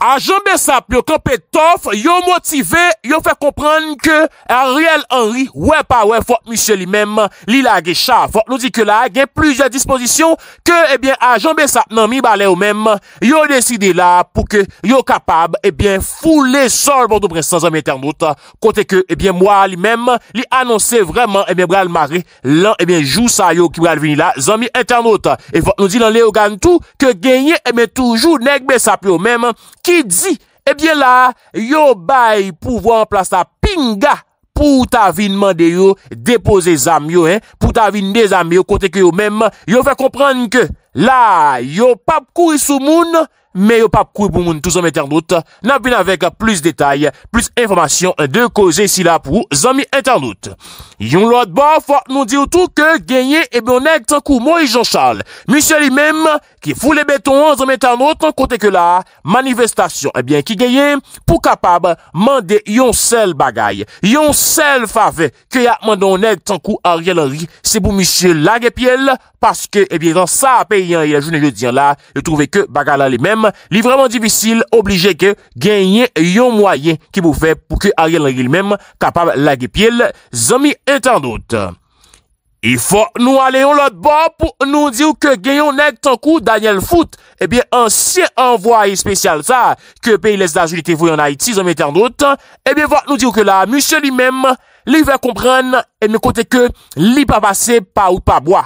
A Jean Bessap yo kapet tof, yo motive, yo fèr kompran ke Ariel Henry, wè pa wè fòk misye li mèm, li la gechav. Fòk nou di ke la gen plizye disposisyon ke, ebyen, eh a Jean Bessap nan mi balè yo mèm, yo deside la pou ke yo kapab, ebyen, eh foule sor bon do presen zanmi internet. Kote ke, ebyen, eh mwa li mèm, li anonsè vreman, ebyen, bral marè, lan, ebyen, jou sa yo ki bral vini la zanmi internet. E fòk nou di nan Leo Gantou, ke genye, ebyen, toujou, neg Bessap yo mèm, ki, ki di, ebyen la, yo bay pou vwa an plasta pinga pou ta vinman de yo depoze zam yo, pou ta vin de zam yo kote ke yo mem, yo fe kompran ke la, yo pap kou yisou moun, me yo pap kou pou moun tou zonm internout nan bin avek plus detay, plus informasyon de koze si la pou zonm internout. Yon lot ba fwa nou di ou tou ke genye eh ebe onèk tan kou moi Jean Charles misyon li menm ki foule beton zonm internout an kote ke la manifestasyon ebyen eh ki genye pou kapab mande yon sel bagay yon sel fave ke ya mande onèk tan kou a riyalari se pou misyon la gepiel paske ebyen sa apè yon yon jounen lè diyan la, yo touve ke bagay la li menm li vreman divisil oblije ke genye yon mwayen ki mou fe pou ke a yon regil mem kapab lage piel zomi etan dot ifo nou ale yon lot bo pou nou diyo ke genye yon neg tankou Daniel Foot ebyen eh ansye envoye spesyal sa ke pey les dajou li te voye en Haiti zomi etan dot ebyen eh vwa nou diyo ke la musye li mem li vwe kompran e mwen kote ke li pa pase pa ou pa bo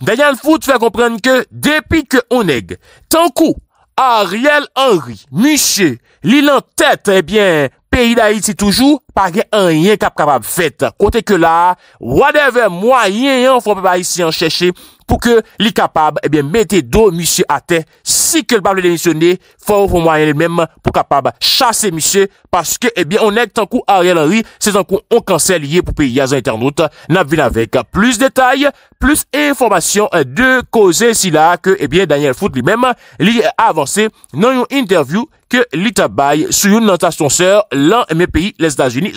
Daniel Foot vwe kompran ke depi ke yon neg tankou Ariel Henry, Niché, l'île en tête eh bien pays d'Haïti toujours par gen an yen kap kapab fèt. Kote ke la, whatever mwayen yon fò mwen bayi si yon chèche, pou ke li kapab, ebyen, eh mette do msye a te, si ke l'bab lè demisyonè, fò mwen bayi lè mèm pou kapab chasse msye, paske, ebyen, eh onèk tan kou Ariel Henry, se tan kou on kansè liye pou peyi yazan internet, nan vin avèk. Plus detay, plus informasyon de kozè si la ke, ebyen, eh Daniel Foote li mèm li avansè nan yon intervjou ke li tabay sou yon nan tas ton sèr lan mè payi lè Stasiouni Zami internet.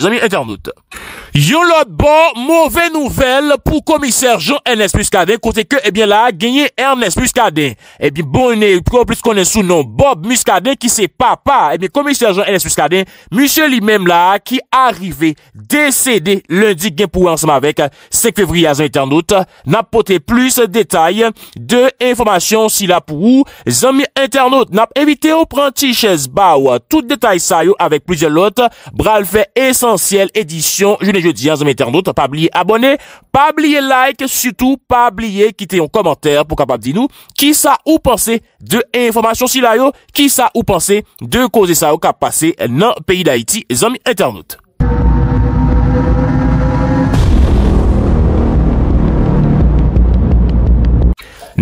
Esensyel edisyon, jene je di an, zanm internot, pa blie abone, pa blie like, sutou pa blie kite yon komenter pou kapap di nou, ki sa ou panse de en informasyon silayo, ki sa ou panse de koze sa ou kapase nan peyi da iti, zanm internot.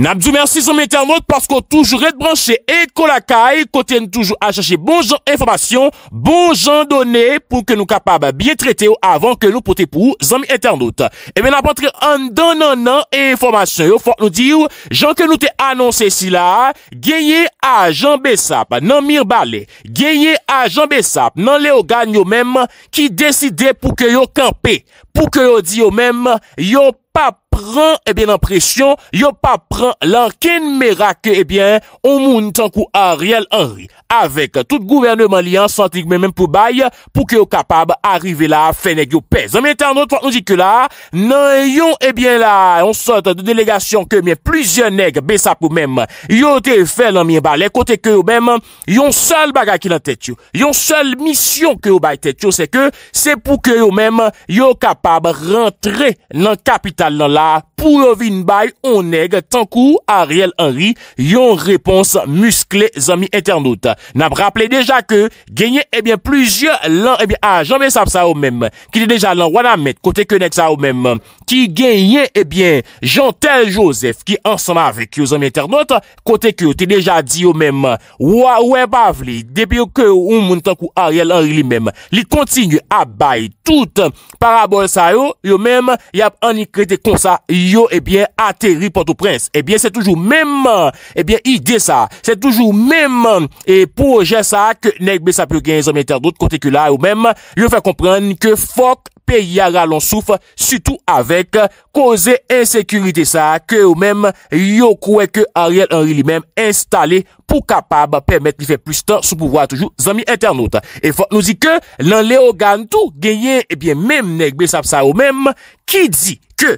Nabzou mersi zanmi internet pasko toujou red branche e kolakay, kote nou toujou a chache bon jan informasyon, bon jan done pou ke nou kapab biye trete yo avan ke nou pote pou zanmi internet. E men apotre an dan nan nan e informasyon yo, fok nou di yo, jan ke nou te anonse si la, genye a jan besap nan mir bale, genye a jan besap nan le ogan yo menm ki deside pou ke yo kampe, pou ke yo di yo menm yo pap. pran, ebyen, eh an presyon, yo pa pran lan ken merake, ebyen, o moun tankou Ariel Henry avek tout gouvernement li an santigme men pou bay, pou ke yo kapab arrive la fe neg yo pez. An men ten an not fwa, nou di ke la, nan yo, ebyen, la, yon eh sot de delegasyon ke men, pluzyon neg besa pou men, yo te fe lan men ba, le kote ke yo men, yon sol bagay ki lan tet yo, yon sol misyon ke yo bay tet yo, se ke, se pou ke yo men, yo kapab rentre lan kapital nan la Bye. Pou lovin bay, on neg tankou Ariel Henry yon repons muskle zami internet. N ap rapple deja ke genye ebyen eh plujye lan, ebyen eh a, janme sap sa yo menm, ki te deja lan wana met kote ke nek sa yo menm, ki genye ebyen eh jantel Joseph ki ansama avek yo zami internet, kote ke yo te deja di yo menm, wawen bav li, debi yo ke yo un moun tankou Ariel Henry li menm, li kontinu ap bay tout parabol sa yo, yo menm, yap anikrete konsa yo. yo, ebyen, ateri pote ou prens. Ebyen, se toujou memman, ebyen, ide sa, se toujou memman e pouje sa, ke nekbe sa pou genye zami internet, kote ke la, ou mem, yo fè komprenn ke fok pe yara lonsouf, sütou avek, koze ensekurite sa, ke ou mem, yo kwe ke Ariel Henry li mem, installe, pou kapab, pèmèt li fè plus tan, sou pouvoa toujou zami internet. E fok nou zi ke, lan leo gantou, genye, ebyen, eh mem, nekbe sa, ou mem, ki zi ke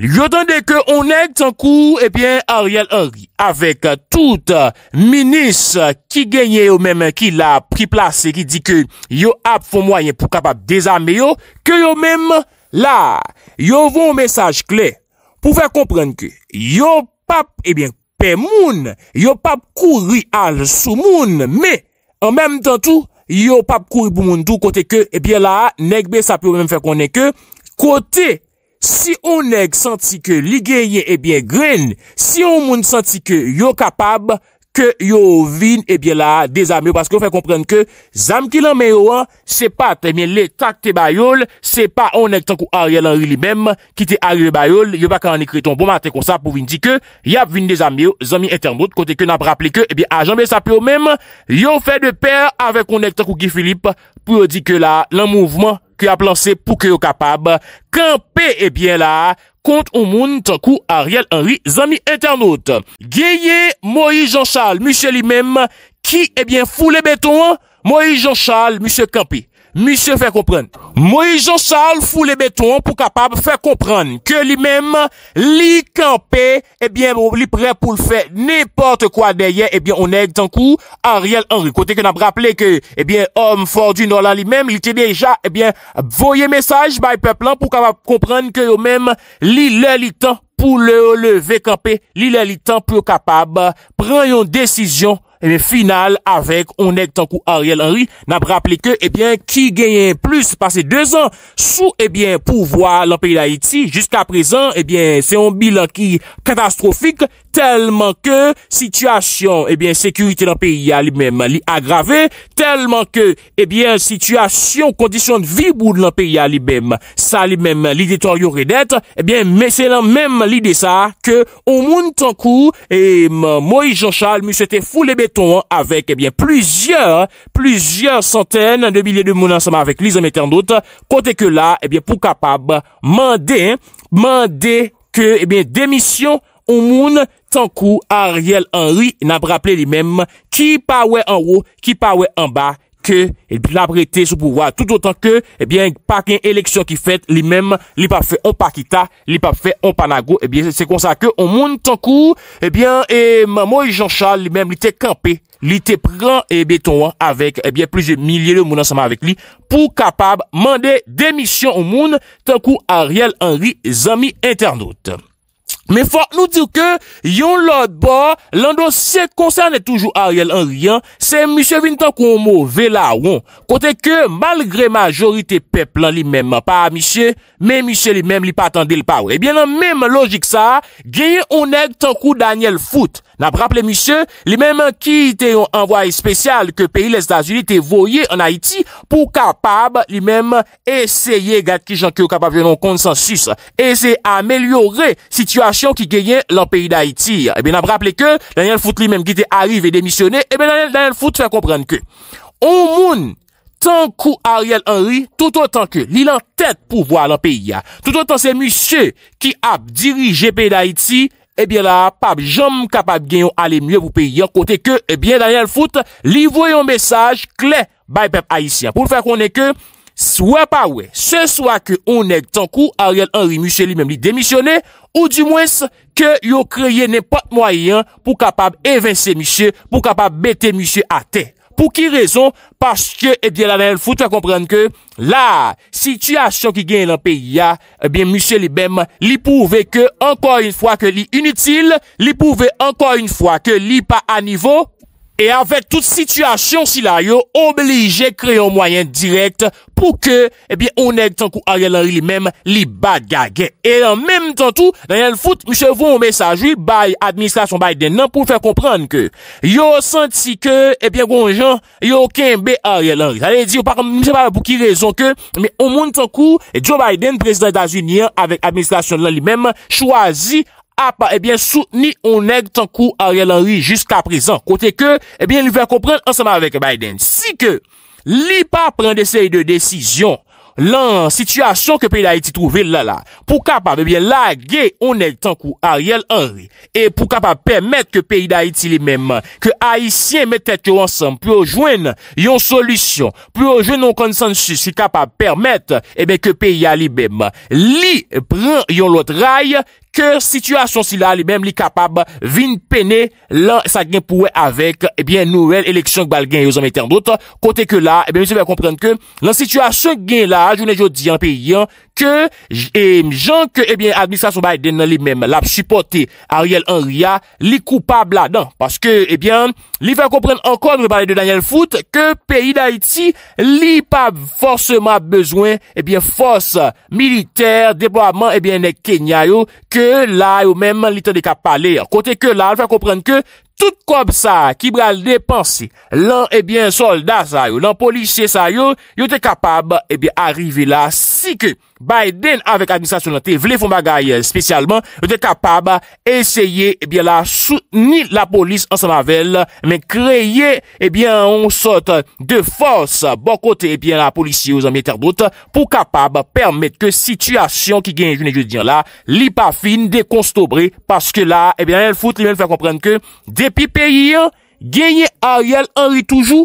Yo dende ke onek tan kou, ebyen, eh Ariel Henry, avek eh, tout eh, minis ki genye yo mèm, ki la pri plase, ki di ke yo ap foun mwayen pou kapap dezame yo, ke yo mèm la, yo voun mensaj kle, pou fèr komprenke, yo pap, ebyen, pe moun, yo pap kou ri al sou moun, me, an mèm tan tou, yo pap kou ri pou moun tou, kote ke, ebyen la, negbe sa pou mèm fèr konen ke, kote, Si ou neg senti ke li genye ebyen eh gren, si ou moun senti ke yo kapab, ke yo vin ebyen eh la de zame yo. Paske yo fè komprende ke zam ki lan meyo an, se pa temye le takte bayol, se pa ou neg tankou ariel an rili mem, ki te ariel bayol. Yo baka an ekriton bon mante kon sa pou vin di ke, yap vin de zame yo, zami etenmout. Kote ke nan praple ke, ebyen a janbe sape yo mem, yo fè de per avek ou neg tankou ki Filip pou yo di ke la lan mouvman. ki a planse pou ki yo kapab. Kampi e eh bien la, kont ou moun tankou Ariel Henry, zami internaute. Gyeye Moïse Jean-Charles, monsie li mem, ki e eh bien foule beton, Moïse Jean-Charles, monsie Kampi. Mise fè komprende, mwen yon sal fou le beton pou kapab fè komprende ke li men li kampe, ebyen, li pre pou l'fè nipote kwa deye, ebyen, onèk tan kou, a riel anri, kote ke nan praple ke, ebyen, om fòr du nò la li men, li te beja, ebyen, voye mesaj, bay pe plan pou kapab komprende ke yo men li lè li tan pou lè le ve kampe, li lè li tan pou kapab pren yon desisyon. E final avèk, onèk tankou Ariel Henry, nan praple ke, ebyen, eh ki genyen plus, pase 2 an, sou, ebyen, eh pouvoi l'anpèri l'Haïti, jiska prezen, eh ebyen, se yon bilan ki katastrofik, telman ke, situasyon, ebyen, sekurite l'anpèri yalibèm, li agrave, telman ke, ebyen, situasyon, kondisyon vibou l'anpèri yalibèm, sa li mèm, li detoryo redèt, ebyen, mèsenan mèm li desa, ke, ou moun tankou, e, moi, Jean Charles, mèm, se te foule bè ton avèk ebyen eh plüzyèr plüzyèr santèn de bilè de moun ansèman avèk lise metè an dout kote ke la ebyen eh pou kapab mandè, mandè ke ebyen eh demisyon ou moun tankou Ariel Henry nan praple li mèm ki pa wè an rou, ki pa wè an ba ke la brete sou pouwa. Tout autant ke, ebyen, eh pa kwenye eleksyon ki fèt, li mèm, li pa fè o Paquita, li pa fè o Panago, ebyen, eh se konsa ke, o moun, tankou, ebyen, eh e mamo e Jean Charles, li mèm, li te kampe, li te pran, ebyen, tonwa, avek, ebyen, plize milye le moun ansama avek li, pou kapab mande demisyon o moun, tankou Ariel Henry, zami internaute. Men fòk nou dir ke, yon lòd bò, landon set konser nè toujou Ariel an riyan, se misye vin tankou mò vela won. Kote ke, malgre majorite peplan li mèm pa misye, men misye li mèm li patande li pa wè. Ebyen eh nan mèm logik sa, genye ou neg tankou Daniel fout. N ap rapple musye, li menm ki te yon envoye spesyal ke peyi le Stasiuni te voye an Haiti pou kapab li menm eseye gade ki jan ki yo kapab yon konsensus ese amelyore sityasyon ki genyen lan peyi d'Haiti. E eh ben ap rapple ke, Daniel Foote li menm ki te arrive e demisyone, e eh ben Daniel Foote fè komprenne ke. Ou moun, tankou Ariel Henry, tout an tankou, li lan tèt pou vwa lan peyi ya, tout an tankou se musye ki ap dirije peyi d'Haiti, Ebyen la, pap jom kapab genyon ale mlye pou pe yon kote ke, ebyen Daniel Foot livwe yon mesaj kle bay pep Aisyen. Pou fè konen ke, swè pa wè, se swè ke onèk tankou Ariel Henry, msyè li mèm li demisyonè, ou di mwès ke yo kreyè nèpot mwayen pou kapab evense msyè, pou kapab bete msyè a te. Pou ki rezon? Paske, Ediel eh Adel, foutewa komprende ke, la, sityasyon ki gen lan peyi ya, ebyen, M. Libem, li pouve ke, ankon yon fwa ke li inutil, li pouve ankon yon fwa ke li pa anivou, E avèk tout situasyon si la, yo oblije kreyo mwayen direkte pou ke, e eh bie, onèk tan kou Ariel Henry li mèm li bagage. E nan mèm tan tou, Daniel Foot, mèche voun mèsaj wè, by administrasyon Biden nan pou fèr kompran ke, yo senti ke, e eh bie, konjan, yo kenbe Ariel Henry. A lè di, yo parman, mèche parman pou ki rezon ke, mèm, on mèm tan kou, Joe Biden, prezident Azunian, avèk administrasyon nan li mèm, chwazi, A pa, ebyen, eh soutenit ou neg tenkou Ariel Henry Juska prezant Kote ke, ebyen, eh nou ven komprende anseman vek Biden Si ke, li pa pren de sey de desizyon Lan sityasyon ke peyi da Haiti trouve lala Pou ka pa, ebyen, eh lagey ou neg tenkou Ariel Henry E pou ka pa pemet ke peyi da Haiti li mèm Ke Haitien mette kèk yo ansem Pou yo jwen yon solisyon Pou yo jwen yon konsensus Si ka pa pemet, ebyen, ke peyi ya li mèm Li pren yon lot raye ke situasyon si la, li mem li kapab vin pene lan sa gen pouwe avek eh nouel eleksyon kbal gen yo zan meten dout. Kote ke la, mwen eh se ven komprende ke lan situasyon gen la, jounen jo diyan pe yon ke jen ke, ebyen, eh administrasyon baye den nan li mem, lap supporte Ariel Anriya, li koupab la dan, paske, ebyen, eh li fèk komprenn ankon rebalè de Daniel Foot, ke peyi da iti, li pab forseman bezwen, ebyen, eh fòs militer, depoamman, ebyen, ne Kenya yo, ke la yo menman li te dekap pale, kote ke la, l fèk komprenn ke, tout kob sa, ki bral depansi, lan, ebyen, soldat sa yo, lan polisye sa yo, yo te kapab, ebyen, arive la, si ke, Biden avek administrasyonante vle fon bagay eh, spesyalman de kapab esye eh sou ni la polis ansan avel men kreye eh on sote de fos bokote la polisye ou zanmye terbroute pou kapab permette ke situasyon ki genye jounen jounen la li pa fin de konstobre paske la foute li men fay komprende ke depi peyi genye Ariel Henry Toujou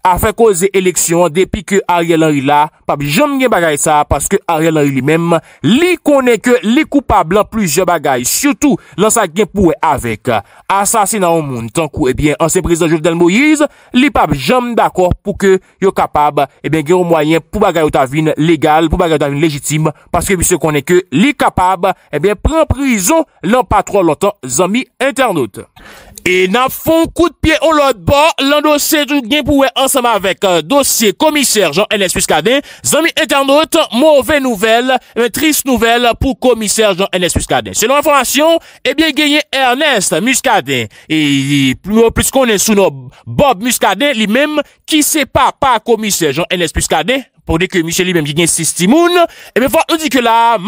Afen koze eleksyon, depi ke Ariel Henry la, pa bi jom gen bagay sa, paske Ariel Henry li men, li konen ke li koupab lan plizye bagay, siotou lan sa gen pouwe avek. Asasina ou moun, tankou, ebyen, ansem prezant Jouf Del Moïse, li pa bi jom d'akor pou ke yo kapab, ebyen, gen ou mwayen pou bagay ou ta vin legal, pou bagay ou ta vin legitime, paske vi se konen ke li kapab, ebyen, pren prizon lan patro lontan zami internet. E nan fon kou de piye ou lot bo, lan dosye joun gen pou we ansama vek euh, dosye komiser Jean-Enes Muscadet, zanmi internet, mouve nouvel, euh, tris nouvel pou komiser Jean-Enes Muscadet. Se nou informasyon, e bien genye Ernest Muscadet, e, e plus konen sou nou Bob Muscadet li mem, ki se pa pa komiser Jean-Enes Muscadet. dire que Michel lui même qui gagne 6 timoun, Et eh bien, on nous que que là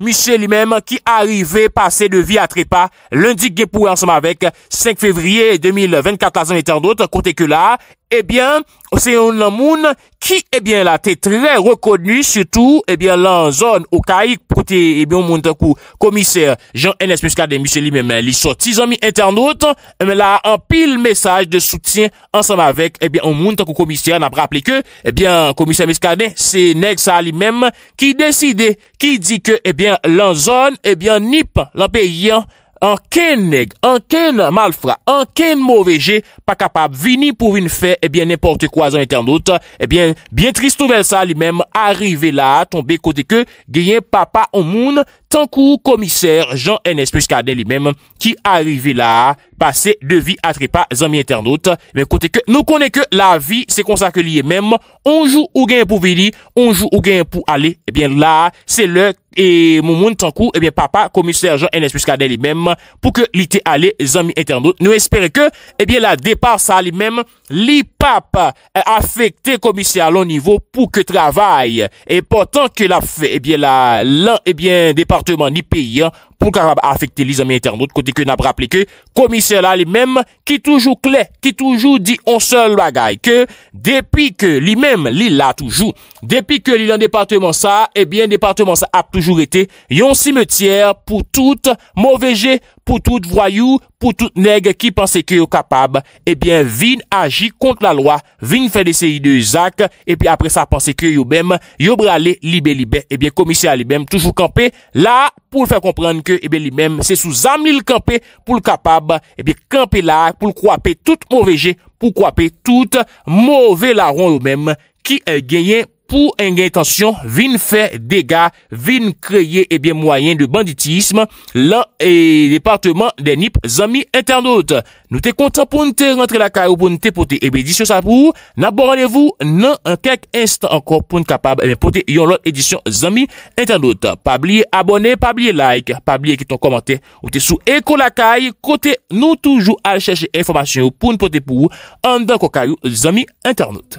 Michel lui-même, qui arrivait, passé de vie à trépas, lundi gen pour ensemble avec, 5 février 2024 la zone étant d'autre, côté que là. Ebyen, se yon lan moun ki ebyen la te trey rekonu, sutou ebyen lan zon ou kaik pou te ebyen ou moun takou komise Jean-Enes Miskade, misye li menmen li soti zon mi internet, ebyen la an pil mesaj de soutien ansanm avek ebyen eh ou moun takou komise, nan praple ke, ebyen eh komise Miskade, se nek sa li menmen ki deside ki di ke ebyen eh lan zon ebyen nip lan pe yon, Anken neg, anken malfra, anken mouveje Pa kapab vini pou vin fè Ebyen eh ne porte kwa zan internot Ebyen, eh byen tristo bel sa li mem Arrive la, tombe kote ke Gyeyen papa ou moun Tankou komiser Jean-Enes Puskade, li mèm, ki arive la, pase de vi atrepa zami internaute. Mèkote ke nou kone ke la vi se konsak liye mèm, onjou ou gen pou vili, onjou ou gen pou ale, ebyen la, se lèk, e mou moun tankou, ebyen papa komiser Jean-Enes Puskade, li mèm, pou ke li te ale zami internaute. Nou espere ke, ebyen la depa sa, li mèm, Li pape a fèkte komisè alon nivou pou ke travay, e potan ke la fè, ebyen, eh la, ebyen, eh departement ni peyi an, pou karab afekte li zami internet, kote ke nabra pleke, komisye la li mem, ki toujou kle, ki toujou di on sol bagay, ke depi ke li mem, li la toujou, depi ke li lan departement sa, ebyen departement sa ap toujou ete, yon simetier, pou tout, mouveje, pou tout voyou, pou tout neg, ki panse ke yo kapab, ebyen vin agi kont la loa, vin fè de seyi de Yusak, ebyen apre sa panse ke yo bem, yo brale libe libe, ebyen komisye a li bem, toujou kampe, la pou fè komprende, Ebe eh li menm se sou zam li l kampè pou l kapab Ebe eh kampè la pou l kwape tout mouveje Pou kwape tout mouve la roun ou menm Ki e genyen pou en gen tansyon vin fè dega, vin kreye ebyen eh mwayen de banditisme lan e eh, departement denip zami internet. Nou te kontan pou nte rentre lakay ou pou nte pote ebyen eh disyon sa pou, nan bon ranevou nan an kek instan ankon pou nte kapab ebyen pote yon lot edisyon zami internet. Pa blye abone, pa blye like, pa blye ekiton komante ou te sou eko lakay, kote nou toujou al chèche informasyon pou nte pote pou an dan koka yon zami internet.